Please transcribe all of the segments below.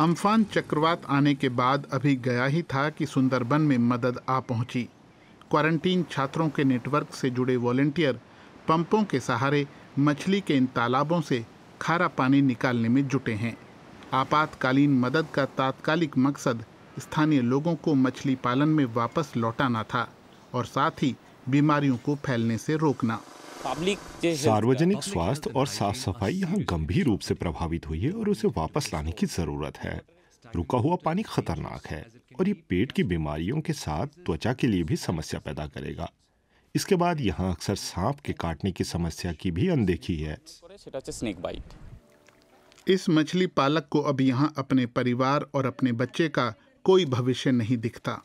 Amphan चक्रवात आने के बाद अभी गया ही था कि सुंदरबन में मदद आ पहुंची क्वारंटीन छात्रों के नेटवर्क से जुड़े वॉलेंटियर पंपों के सहारे मछली के इन तालाबों से खारा पानी निकालने में जुटे हैं आपातकालीन मदद का तात्कालिक मकसद स्थानीय लोगों को मछली पालन में वापस लौटाना था और साथ ही बीमारियों को फैलने से रोकना सार्वजनिक स्वास्थ्य और साफ सफाई यहाँ गंभीर रूप से प्रभावित हुई है और उसे वापस लाने की जरूरत है रुका हुआ पानी खतरनाक है और ये पेट की बीमारियों के साथ त्वचा के लिए भी समस्या पैदा करेगा इसके बाद यहाँ अक्सर सांप के काटने की समस्या की भी अनदेखी है इस मछली पालक को अब यहाँ अपने परिवार और अपने बच्चे का कोई भविष्य नहीं दिखता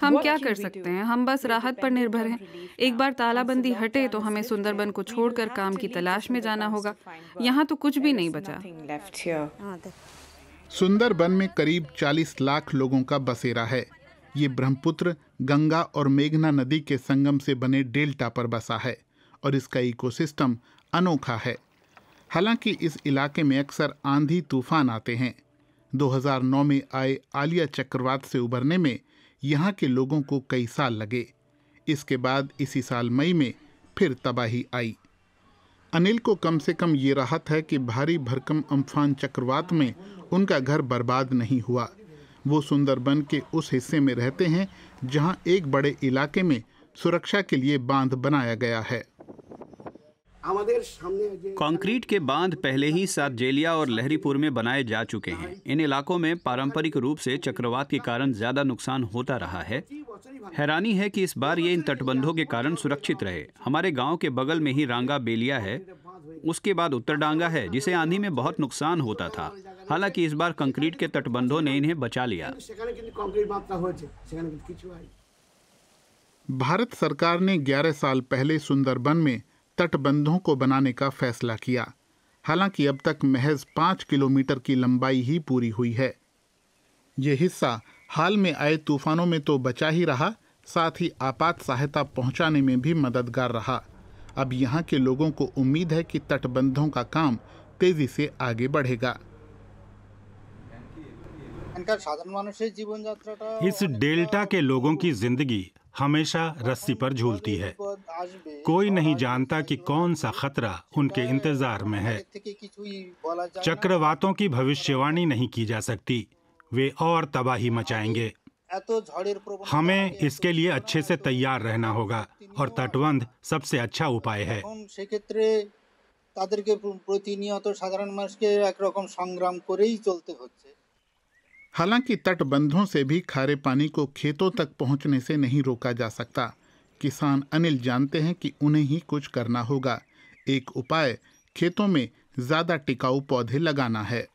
हम क्या कर सकते तो हैं हम बस राहत पर निर्भर हैं एक बार तालाबंदी हटे तो हमें सुंदरबन तो को छोड़कर काम की तलाश में तो जाना होगा यहाँ तो कुछ भी नहीं बचा हाँ, सुंदरबन में करीब 40 लाख लोगों का बसेरा है ये ब्रह्मपुत्र गंगा और मेघना नदी के संगम से बने डेल्टा पर बसा है और इसका इकोसिस्टम अनोखा है हालांकि इस इलाके में अक्सर आंधी तूफान आते हैं 2009 में आए आलिया चक्रवात से उबरने में यहाँ के लोगों को कई साल लगे इसके बाद इसी साल मई में फिर तबाही आई अनिल को कम से कम ये राहत है कि भारी भरकम अम्फान चक्रवात में उनका घर बर्बाद नहीं हुआ वो सुंदरबन के उस हिस्से में रहते हैं जहाँ एक बड़े इलाके में सुरक्षा के लिए बांध बनाया गया है कंक्रीट के बांध पहले ही जेलिया और लहरीपुर में बनाए जा चुके हैं इन इलाकों में पारंपरिक रूप से चक्रवात के कारण ज्यादा नुकसान होता रहा है हैरानी है कि इस बार ये इन तटबंधों के कारण सुरक्षित रहे हमारे गांव के बगल में ही रांगा बेलिया है उसके बाद उत्तर डांगा है जिसे आंधी में बहुत नुकसान होता था हालांकि इस बार कंक्रीट के तटबंधों ने इन्हें बचा लिया भारत सरकार ने 11 साल पहले सुंदरबन में तटबंधों को बनाने का फैसला किया हालांकि अब तक महज पाँच किलोमीटर की लंबाई ही पूरी हुई है ये हिस्सा हाल में आए तूफानों में तो बचा ही रहा साथ ही आपात सहायता पहुंचाने में भी मददगार रहा अब यहां के लोगों को उम्मीद है कि तटबंधों का काम तेजी से आगे बढ़ेगा इस डेल्टा के लोगों की जिंदगी हमेशा रस्सी पर झूलती है कोई नहीं जानता कि कौन सा खतरा उनके इंतजार में है चक्रवातों की भविष्यवाणी नहीं की जा सकती वे और तबाही मचाएंगे हमें इसके लिए अच्छे से तैयार रहना होगा और तटबंध सबसे अच्छा उपाय है তাদেরকে প্রতিনিয়ত সাধারণ মানুষকে একরকম সংগ্রাম করেই চলতে হচ্ছে हालांकि तटबंधों से भी खारे पानी को खेतों तक पहुंचने से नहीं रोका जा सकता किसान अनिल जानते हैं कि उन्हें ही कुछ करना होगा एक उपाय खेतों में ज़्यादा टिकाऊ पौधे लगाना है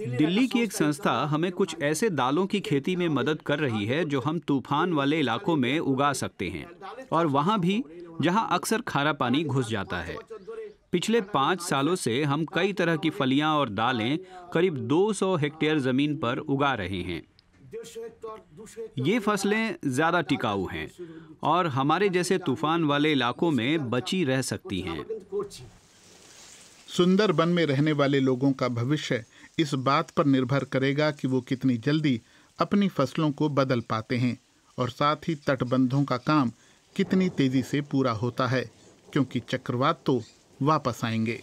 दिल्ली की एक संस्था हमें कुछ ऐसे दालों की खेती में मदद कर रही है जो हम तूफान वाले इलाकों में उगा सकते हैं तो और वहाँ भी जहाँ अक्सर खारा पानी घुस जाता है पिछले पाँच सालों से हम कई तरह की फलियां और दालें करीब 200 हेक्टेयर ज़मीन पर उगा रहे हैं ये फसलें ज़्यादा टिकाऊ हैं और हमारे जैसे तूफान वाले इलाकों में बची रह सकती हैं वन में रहने वाले लोगों का भविष्य इस बात पर निर्भर करेगा कि वो कितनी जल्दी अपनी फसलों को बदल पाते हैं और साथ ही तटबंधों का काम कितनी तेज़ी से पूरा होता है क्योंकि चक्रवात तो वापस आएंगे